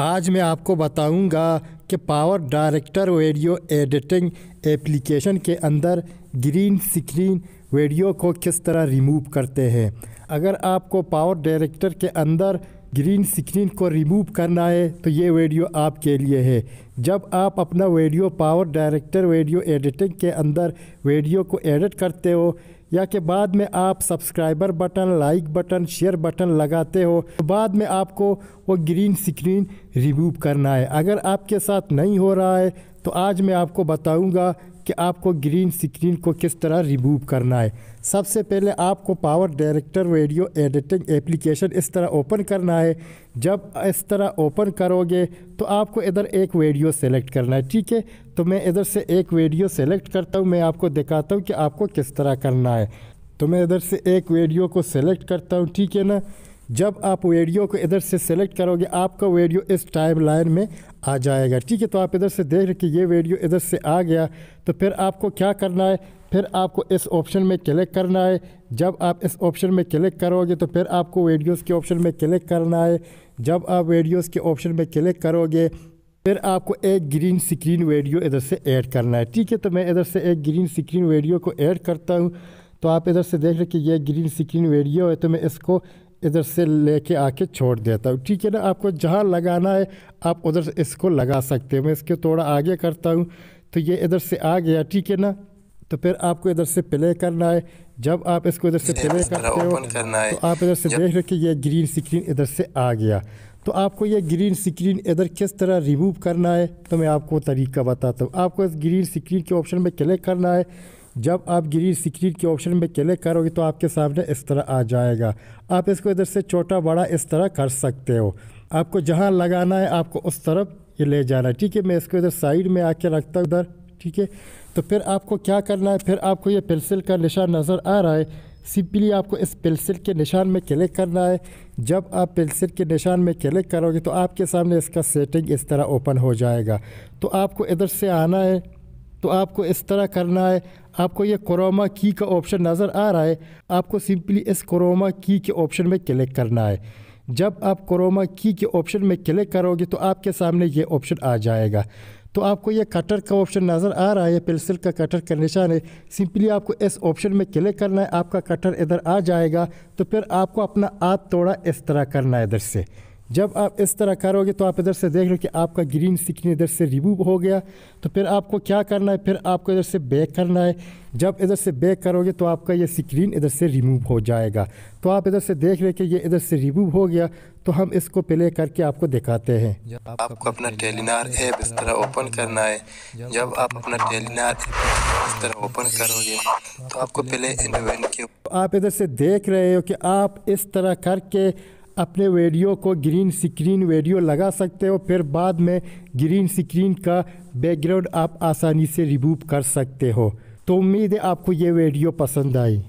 आज मैं आपको बताऊंगा कि power director video editing application के अंदर ग्रीन स्क्रीन वीडियो को किस तरह रिमूव करते हैं अगर आपको पावर डायरेक्टर के अंदर ग्रीन स्क्रीन को रिमूव करना है तो ये वीडियो आपके लिए है जब आप अपना video power director video editing के अंदर वीडियो को एडिट करते हो या कि बाद में आप subscriber button like button share button लगाते हो तो बाद में आपको वो ग्रीन स्क्रीन रिमूव करना है अगर आपके साथ नहीं हो रहा है तो आज मैं आपको बताऊंगा कि आपको ग्रीन स्क्रीन को किस तरह रिमूव करना है सबसे पहले आपको power director video editing application इस तरह ओपन करना है जब इस तरह ओपन करोगे तो आपको इधर एक वीडियो सेलेक्ट करना है ठीक है तो मैं इधर से एक वीडियो सेलेक्ट करता हूँ मैं आपको दिखाता हूँ कि आपको किस तरह करना है तो मैं इधर से एक वीडियो को सेलेक्ट करता हूँ ठीक है ना जब आप वीडियो को इधर से सेलेक्ट करोगे आपका वीडियो इस टाइम लाइन में आ जाएगा ठीक है तो आप इधर से देख रहे कि ये वीडियो इधर से आ गया तो फिर आपको क्या करना है फिर आपको इस ऑप्शन में क्लिक करना है जब आप इस ऑप्शन में क्लिक करोगे तो फिर आपको वीडियोस के ऑप्शन में क्लिक करना है जब आप वीडियोस के ऑप्शन में क्लिक करोगे फिर आपको एक ग्रीन स्क्रीन वीडियो इधर से ऐड करना है ठीक है तो मैं इधर से एक ग्रीन स्क्रीन वीडियो को ऐड करता हूँ तो आप इधर से देख रहे कि यह ग्रीन स्क्रीन वीडियो है तो मैं इसको इधर से लेके आके छोड़ देता हूँ ठीक है ना आपको जहाँ लगाना है आप उधर से इसको लगा सकते हो मैं इसके थोड़ा आगे करता हूँ तो ये इधर से आ गया ठीक है ना तो फिर आपको इधर से प्ले करना है जब आप इसको इधर से प्ले करते हो तो आप इधर से देख रहे कि ये ग्रीन स्क्रीन इधर से आ गया तो आपको ये ग्रीन स्क्रीन इधर किस तरह रिमूव करना है तो मैं आपको तरीका बताता हूँ आपको इस ग्रीन स्क्रीन के ऑप्शन में क्लिक करना है जब आप ग्रीन स्क्रीन के ऑप्शन में क्लिक करोगे तो आपके सामने इस तरह आ जाएगा आप इसको इधर से छोटा बड़ा इस तरह कर सकते हो आपको जहाँ लगाना है आपको उस तरफ ये ले जाना है ठीक है मैं इसको इधर साइड में आके रखता हूँ उधर ठीक है तो फिर आपको क्या करना है फिर आपको ये पेंसिल का निशान नज़र आ रहा है सिंपली आपको इस पेंसिल के निशान में क्लिक करना है जब आप पेंसिल के निशान में क्लिक करोगे तो आपके सामने इसका सेटिंग इस तरह ओपन हो जाएगा तो आपको इधर से आना है तो आपको इस तरह करना है आपको ये क्रोमा की का ऑप्शन नज़र आ रहा है आपको सिंपली इस क्रोमा की के ऑप्शन में क्लिक करना है जब आप क्रोमा की के ऑप्शन में क्लिक करोगे तो आपके सामने ये ऑप्शन आ जाएगा तो आपको ये कटर का ऑप्शन नज़र आ रहा है पेंसिल का कटर का निशान है सिंपली आपको इस ऑप्शन में क्लिक करना है आपका कटर इधर आ जाएगा तो फिर आपको अपना हाथ थोड़ा इस तरह करना है इधर से जब आप इस तरह करोगे तो आप इधर से देख लो कि आपका ग्रीन स्किन इधर से रिमूव हो गया तो फिर आपको क्या करना है फिर आपको इधर से बैक करना है जब इधर से बैक करोगे तो आपका ये स्क्रीन इधर से रिमूव हो जाएगा तो आप इधर से देख रहे कि ये इधर से रिमूव हो गया तो हम इसको प्ले करके आपको दिखाते हैं आपको अपना टेलीनार ऐप इस तरह ओपन करना है जब आप अपना टेलीनार इस तरह ओपन करोगे तो आपको प्ले इन के आप इधर से देख रहे हो कि आप इस तरह करके अपने वीडियो को ग्रीन स्क्रीन वीडियो लगा सकते हो फिर बाद में ग्रीन स्क्रीन का बैकग्राउंड आप आसानी से रिमूव कर सकते हो तो उम्मीद है आपको ये वीडियो पसंद आई